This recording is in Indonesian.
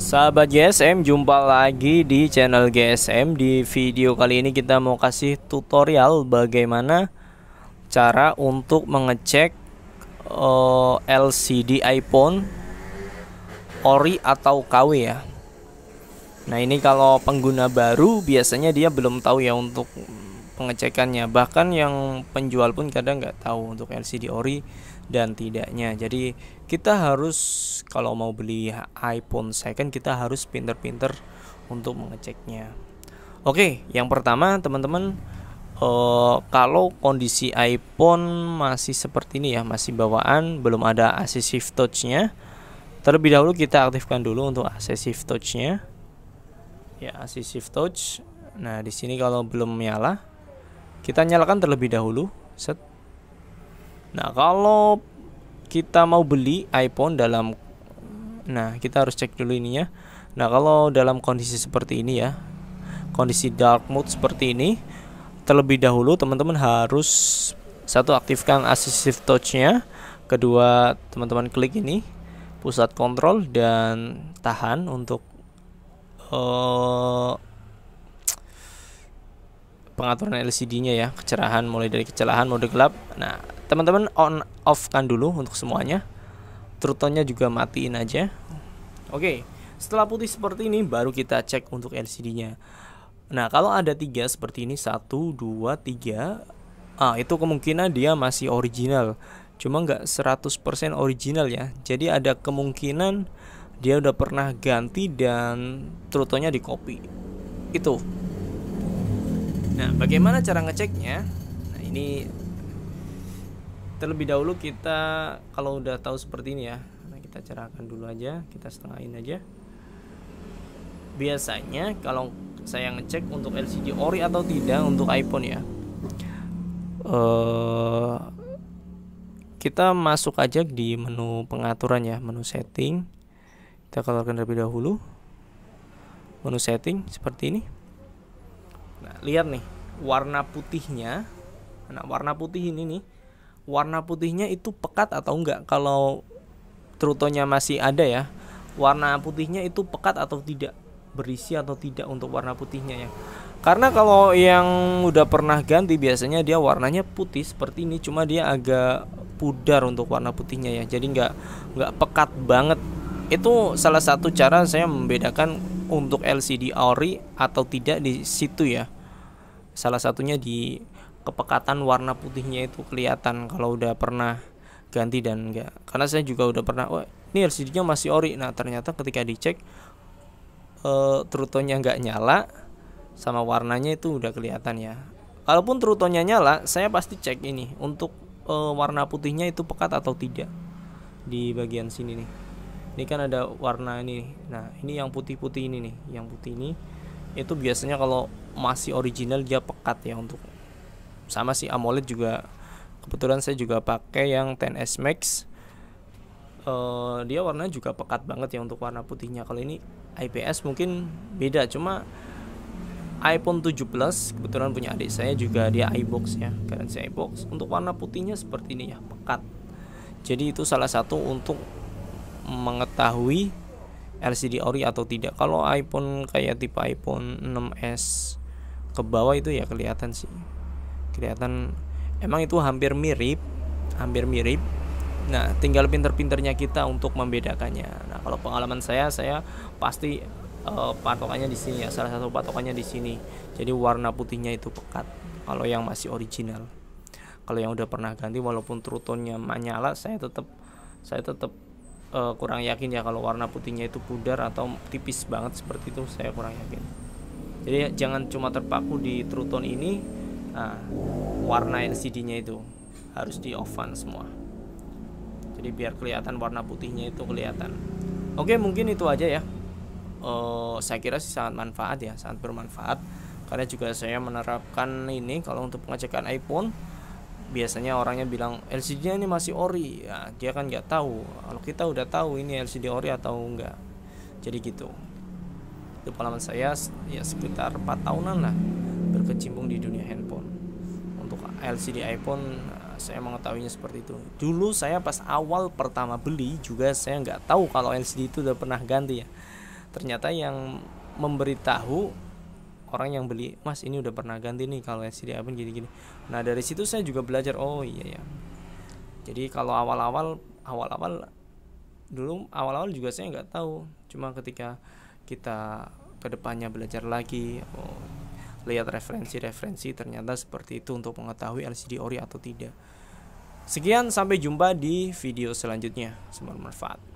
Sahabat GSM, jumpa lagi di channel GSM. Di video kali ini kita mau kasih tutorial bagaimana cara untuk mengecek eh, LCD iPhone ori atau KW ya. Nah, ini kalau pengguna baru biasanya dia belum tahu ya untuk pengecekannya. Bahkan yang penjual pun kadang nggak tahu untuk LCD ori dan tidaknya. Jadi kita harus kalau mau beli iPhone second kita harus pinter-pinter untuk mengeceknya. Oke, yang pertama teman-teman uh, kalau kondisi iPhone masih seperti ini ya, masih bawaan, belum ada assistive touch-nya. Terlebih dahulu kita aktifkan dulu untuk assistive touch-nya. Ya, assistive touch. Nah, di sini kalau belum menyala kita nyalakan terlebih dahulu. Set Nah, kalau kita mau beli iPhone dalam nah, kita harus cek dulu ini ya. Nah, kalau dalam kondisi seperti ini ya, kondisi dark mode seperti ini, terlebih dahulu teman-teman harus satu aktifkan assistive touch-nya, kedua teman-teman klik ini pusat kontrol dan tahan untuk uh, pengaturan LCD-nya ya, kecerahan mulai dari kecerahan mode gelap. Nah, teman-teman on off kan dulu untuk semuanya trutonnya juga matiin aja oke setelah putih seperti ini baru kita cek untuk LCD nya nah kalau ada tiga seperti ini satu dua tiga ah itu kemungkinan dia masih original cuma nggak 100% original ya jadi ada kemungkinan dia udah pernah ganti dan trutonya di copy itu nah bagaimana cara ngeceknya nah ini terlebih dahulu kita kalau udah tahu seperti ini ya nah kita cerahkan dulu aja kita setengahin aja biasanya kalau saya ngecek untuk LCD ori atau tidak untuk iPhone ya uh, kita masuk aja di menu pengaturan ya menu setting kita keluarkan terlebih dahulu menu setting seperti ini nah lihat nih warna putihnya nah warna putih ini nih warna putihnya itu pekat atau enggak kalau trutonya masih ada ya warna putihnya itu pekat atau tidak berisi atau tidak untuk warna putihnya ya karena kalau yang udah pernah ganti biasanya dia warnanya putih seperti ini cuma dia agak pudar untuk warna putihnya ya jadi nggak nggak pekat banget itu salah satu cara saya membedakan untuk LCD ori atau tidak di situ ya salah satunya di kepekatan warna putihnya itu kelihatan kalau udah pernah ganti dan enggak karena saya juga udah pernah wah ini LCD-nya masih ori nah ternyata ketika dicek e, eh, trutonya nggak nyala sama warnanya itu udah kelihatan ya kalaupun trutonya nyala saya pasti cek ini untuk e, warna putihnya itu pekat atau tidak di bagian sini nih ini kan ada warna ini nah ini yang putih-putih ini nih yang putih ini itu biasanya kalau masih original dia pekat ya untuk sama sih AMOLED juga kebetulan saya juga pakai yang 10s Max uh, dia warnanya juga pekat banget ya untuk warna putihnya kalau ini IPS mungkin beda cuma iPhone plus kebetulan punya adik saya juga dia iBox ya saya iBox untuk warna putihnya seperti ini ya pekat jadi itu salah satu untuk mengetahui LCD ori atau tidak kalau iPhone kayak tipe iPhone 6s ke bawah itu ya kelihatan sih kelihatan emang itu hampir mirip hampir mirip nah tinggal pinter-pinternya kita untuk membedakannya nah kalau pengalaman saya saya pasti uh, patokannya di sini ya salah satu patokannya di sini jadi warna putihnya itu pekat kalau yang masih original kalau yang udah pernah ganti walaupun true menyala saya tetap saya tetap uh, eh, kurang yakin ya kalau warna putihnya itu pudar atau tipis banget seperti itu saya kurang yakin jadi jangan cuma terpaku di true ini nah, warna LCD-nya itu harus di oven semua jadi biar kelihatan warna putihnya itu kelihatan oke mungkin itu aja ya uh, saya kira sih sangat manfaat ya sangat bermanfaat karena juga saya menerapkan ini kalau untuk pengecekan iPhone biasanya orangnya bilang LCD-nya ini masih ori ya dia kan nggak tahu kalau kita udah tahu ini LCD ori atau enggak jadi gitu itu pengalaman saya ya sekitar 4 tahunan lah berkecimpung di dunia handphone untuk LCD iPhone eh, saya mengetahuinya seperti itu dulu saya pas awal pertama beli juga saya nggak tahu kalau LCD itu udah pernah ganti ya ternyata yang memberitahu orang yang beli mas ini udah pernah ganti nih kalau LCD iPhone gini-gini nah dari situ saya juga belajar oh iya ya jadi kalau awal-awal awal-awal dulu awal-awal juga saya nggak tahu cuma ketika kita kedepannya belajar lagi oh, lihat referensi-referensi ternyata seperti itu untuk mengetahui LCD ori atau tidak. Sekian sampai jumpa di video selanjutnya. Semoga bermanfaat.